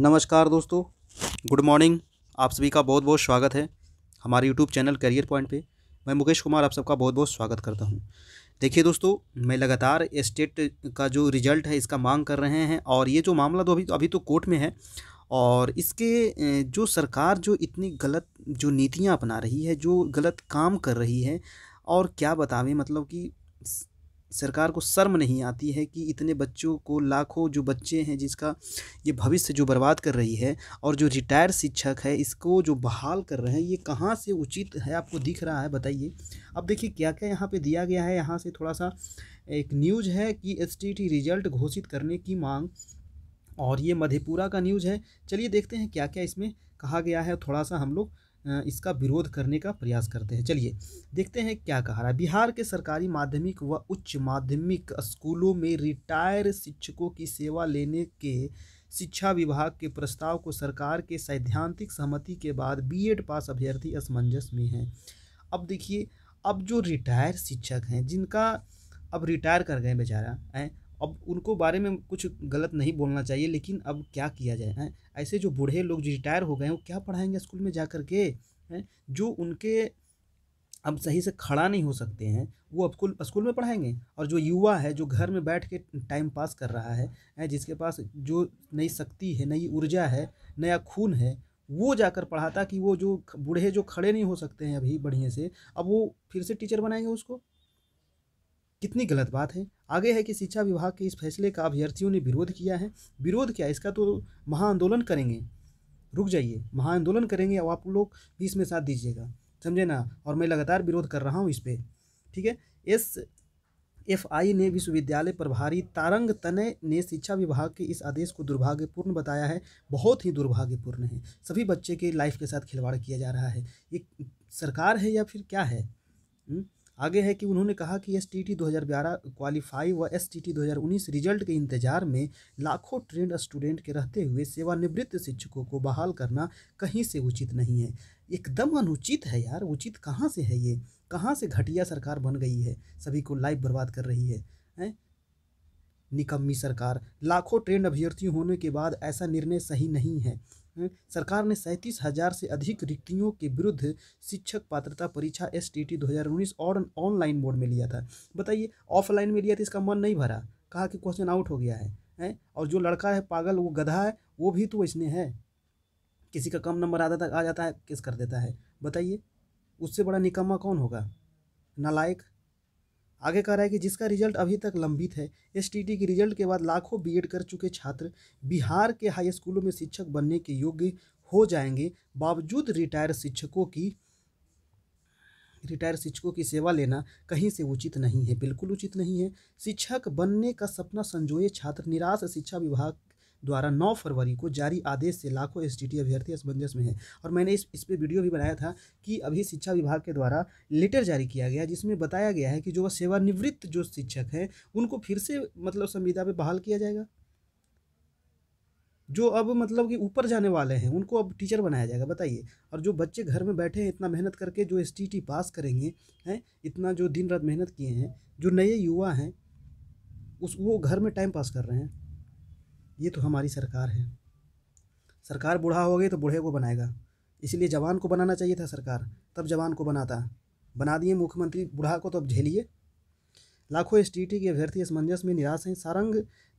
नमस्कार दोस्तों good morning आप सभी का बहुत बहुत स्वागत है हमारे यूट्यूब चैनल करियर पॉइंट पे मैं मुकेश कुमार आप सबका बहुत बहुत स्वागत करता हूँ देखिए दोस्तों मैं लगातार स्टेट का जो रिजल्ट है इसका मांग कर रहे हैं और ये जो मामला तो अभी अभी तो कोर्ट में है और इसके जो सरकार जो इतनी गलत जो नीतियाँ अपना रही है जो गलत काम कर रही है और क्या बतावें मतलब कि सरकार को शर्म नहीं आती है कि इतने बच्चों को लाखों जो बच्चे हैं जिसका ये भविष्य जो बर्बाद कर रही है और जो रिटायर्ड शिक्षक है इसको जो बहाल कर रहे हैं ये कहाँ से उचित है आपको दिख रहा है बताइए अब देखिए क्या क्या यहाँ पे दिया गया है यहाँ से थोड़ा सा एक न्यूज़ है कि एस रिजल्ट घोषित करने की मांग और ये मधेपुरा का न्यूज़ है चलिए देखते हैं क्या क्या इसमें कहा गया है थोड़ा सा हम लोग इसका विरोध करने का प्रयास करते हैं चलिए देखते हैं क्या कहा रहा है बिहार के सरकारी माध्यमिक व उच्च माध्यमिक स्कूलों में रिटायर शिक्षकों की सेवा लेने के शिक्षा विभाग के प्रस्ताव को सरकार के सैद्धांतिक सहमति के बाद बीएड पास अभ्यर्थी असमंजस में हैं अब देखिए अब जो रिटायर शिक्षक हैं जिनका अब रिटायर कर गए बेचारा हैं अब उनको बारे में कुछ गलत नहीं बोलना चाहिए लेकिन अब क्या किया जाए हैं ऐसे जो बूढ़े लोग जो रिटायर हो गए हैं वो क्या पढ़ाएंगे स्कूल में जा कर के हैं जो उनके अब सही से खड़ा नहीं हो सकते हैं वो स्कूल स्कूल में पढ़ाएंगे और जो युवा है जो घर में बैठ के टाइम पास कर रहा है, है जिसके पास जो नई शक्ति है नई ऊर्जा है नया खून है वो जाकर पढ़ाता कि वो जो बूढ़े जो खड़े नहीं हो सकते हैं अभी बढ़िया से अब वो फिर से टीचर बनाएंगे उसको कितनी गलत बात है आगे है कि शिक्षा विभाग के इस फैसले का अभ्यर्थियों ने विरोध किया है विरोध किया इसका तो महाआंदोलन करेंगे रुक जाइए महाआंदोलन करेंगे और आप लोग भी इसमें साथ दीजिएगा समझे ना और मैं लगातार विरोध कर रहा हूँ इस पर ठीक है एस एफ आई ने विश्वविद्यालय प्रभारी तारंग तने ने शिक्षा विभाग के इस आदेश को दुर्भाग्यपूर्ण बताया है बहुत ही दुर्भाग्यपूर्ण है सभी बच्चे के लाइफ के साथ खिलवाड़ किया जा रहा है ये सरकार है या फिर क्या है हुँ? हम्म? आगे है कि उन्होंने कहा कि एस टी टी दो क्वालिफाई व एस टी टी रिजल्ट के इंतजार में लाखों ट्रेंड स्टूडेंट के रहते हुए सेवानिवृत्त शिक्षकों को बहाल करना कहीं से उचित नहीं है एकदम अनुचित है यार उचित कहाँ से है ये कहाँ से घटिया सरकार बन गई है सभी को लाइफ बर्बाद कर रही है हैं निकम्मी सरकार लाखों ट्रेंड अभ्यर्थी होने के बाद ऐसा निर्णय सही नहीं है सरकार ने सैंतीस हजार से अधिक रिक्तियों के विरुद्ध शिक्षक पात्रता परीक्षा एस टी टी दो हज़ार उन्नीस और ऑनलाइन मोड में लिया था बताइए ऑफलाइन में लिया था तो इसका मन नहीं भरा कहा कि क्वेश्चन आउट हो गया है हैं और जो लड़का है पागल वो गधा है वो भी तो इसने है किसी का कम नंबर आता तक आ जाता है किस कर देता है बताइए उससे बड़ा निकम्मा कौन होगा नालायक आगे कह रहा है कि जिसका रिजल्ट अभी तक लंबित है एस के रिजल्ट के बाद लाखों बीएड कर चुके छात्र बिहार के हाई स्कूलों में शिक्षक बनने के योग्य हो जाएंगे बावजूद रिटायर शिक्षकों की रिटायर शिक्षकों की सेवा लेना कहीं से उचित नहीं है बिल्कुल उचित नहीं है शिक्षक बनने का सपना संजोए छात्र निराश शिक्षा विभाग द्वारा 9 फरवरी को जारी आदेश से लाखों एस अभ्यर्थी असमंजस में है और मैंने इस इस पर वीडियो भी बनाया था कि अभी शिक्षा विभाग के द्वारा लेटर जारी किया गया जिसमें बताया गया है कि जो सेवानिवृत्त जो शिक्षक हैं उनको फिर से मतलब संविदा पर बहाल किया जाएगा जो अब मतलब कि ऊपर जाने वाले हैं उनको अब टीचर बनाया जाएगा बताइए और जो बच्चे घर में बैठे हैं इतना मेहनत करके जो एस पास करेंगे हैं इतना जो दिन रात मेहनत किए हैं जो नए युवा हैं उस वो घर में टाइम पास कर रहे हैं ये तो हमारी सरकार है सरकार बूढ़ा हो गई तो बूढ़े को बनाएगा इसलिए जवान को बनाना चाहिए था सरकार तब जवान को बनाता बना दिए मुख्यमंत्री बूढ़ा को तो अब झेलिए लाखों एस के अभ्यर्थी इस मंजस में निराश हैं सारंग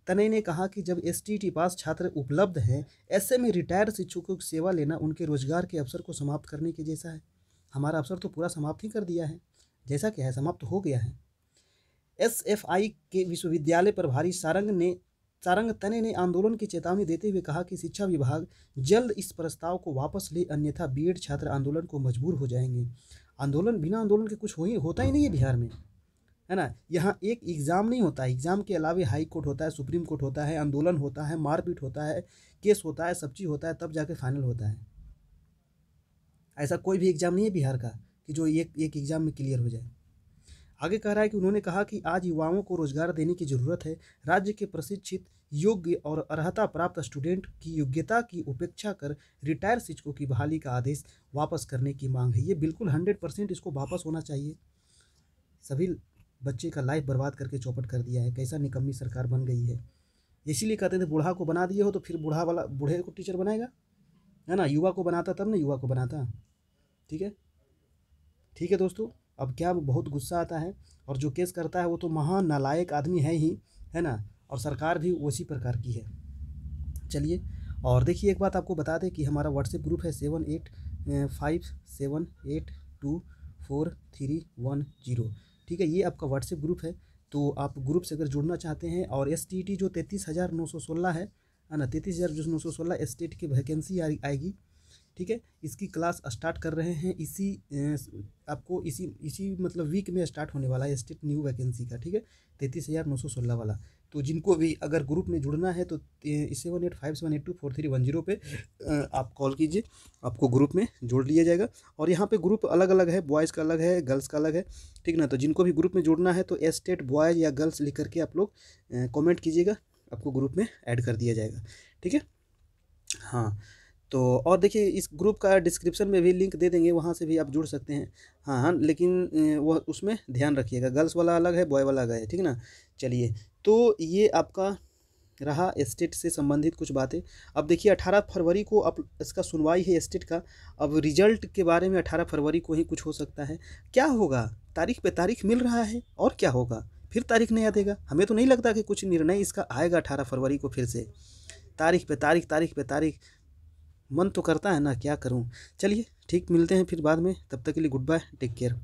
तने ने कहा कि जब एस पास छात्र उपलब्ध हैं ऐसे में रिटायर्ड शिक्षकों की सेवा लेना उनके रोजगार के अवसर को समाप्त करने के जैसा है हमारा अवसर तो पूरा समाप्त ही कर दिया है जैसा क्या है समाप्त हो गया है एस एफ आई के विश्वविद्यालय प्रभारी सारंग ने सारंग तने ने आंदोलन की चेतावनी देते हुए कहा कि शिक्षा विभाग जल्द इस प्रस्ताव को वापस ले अन्यथा बीएड छात्र आंदोलन को मजबूर हो जाएंगे आंदोलन बिना आंदोलन के कुछ हो ही होता ही नहीं है बिहार में है ना यहाँ एक एग्ज़ाम नहीं होता है एग्ज़ाम के अलावा हाई कोर्ट होता है सुप्रीम कोर्ट होता है आंदोलन होता है मारपीट होता है केस होता है सब चीज़ होता है तब जाके फाइनल होता है ऐसा कोई भी एग्ज़ाम नहीं है बिहार का कि जो एक एक एग्ज़ाम में क्लियर हो जाए आगे कह रहा है कि उन्होंने कहा कि आज युवाओं को रोजगार देने की जरूरत है राज्य के प्रशिक्षित योग्य और अर्हता प्राप्त स्टूडेंट की योग्यता की उपेक्षा कर रिटायर शिक्षकों की बहाली का आदेश वापस करने की मांग है ये बिल्कुल हंड्रेड परसेंट इसको वापस होना चाहिए सभी बच्चे का लाइफ बर्बाद करके चौपट कर दिया है कैसा निकम्मी सरकार बन गई है इसीलिए कहते थे बूढ़ा को बना दिए हो तो फिर बूढ़ा वाला बूढ़े को टीचर बनाएगा है ना युवा को बनाता तब ना युवा को बनाता ठीक है ठीक है दोस्तों अब क्या बहुत गुस्सा आता है और जो केस करता है वो तो महान नालायक आदमी है ही है ना और सरकार भी उसी प्रकार की है चलिए और देखिए एक बात आपको बता दें कि हमारा व्हाट्सएप ग्रुप है seven eight five seven eight two four three one zero ठीक है ये आपका व्हाट्सएप ग्रुप है तो आप ग्रुप से अगर जुड़ना चाहते हैं और एस टी टी जो तैंतीस हज़ार नौ सौ सोलह है ना तैंतीस हज़ार जो नौ सौ सोलह एस टी की वैकेंसी आएगी ठीक है इसकी क्लास स्टार्ट कर रहे हैं इसी आपको इसी इसी मतलब वीक में स्टार्ट होने वाला है स्टेट न्यू वैकेंसी का ठीक है तैंतीस हज़ार नौ सौ सोलह वाला तो जिनको भी अगर ग्रुप में जुड़ना है तो seven eight five seven eight two four three one zero पर आप कॉल कीजिए आपको ग्रुप में जोड़ लिया जाएगा और यहाँ पे ग्रुप अलग अलग है बॉयज़ का अलग है गर्ल्स का अलग है ठीक ना तो जिनको भी ग्रुप में जुड़ना है तो एस्टेट बॉयज़ या गर्ल्स लिख करके आप लोग कॉमेंट कीजिएगा आपको ग्रुप में ऐड कर दिया जाएगा ठीक है हाँ तो और देखिए इस ग्रुप का डिस्क्रिप्शन में भी लिंक दे देंगे वहाँ से भी आप जुड़ सकते हैं हाँ हाँ लेकिन वह उसमें ध्यान रखिएगा गर्ल्स वाला अलग है बॉय वाला अलग है ठीक ना चलिए तो ये आपका रहा स्टेट से संबंधित कुछ बातें अब देखिए 18 फरवरी को अब इसका सुनवाई है स्टेट का अब रिजल्ट के बारे में 18 फरवरी को ही कुछ हो सकता है क्या होगा तारीख पे तारीख मिल रहा है और क्या होगा फिर तारीख नहीं आतेगा हमें तो नहीं लगता कि कुछ निर्णय इसका आएगा अठारह फरवरी को फिर से तारीख पे तारीख तारीख पे तारीख मन तो करता है ना क्या करूँ चलिए ठीक मिलते हैं फिर बाद में तब तक के लिए गुड बाय टेक केयर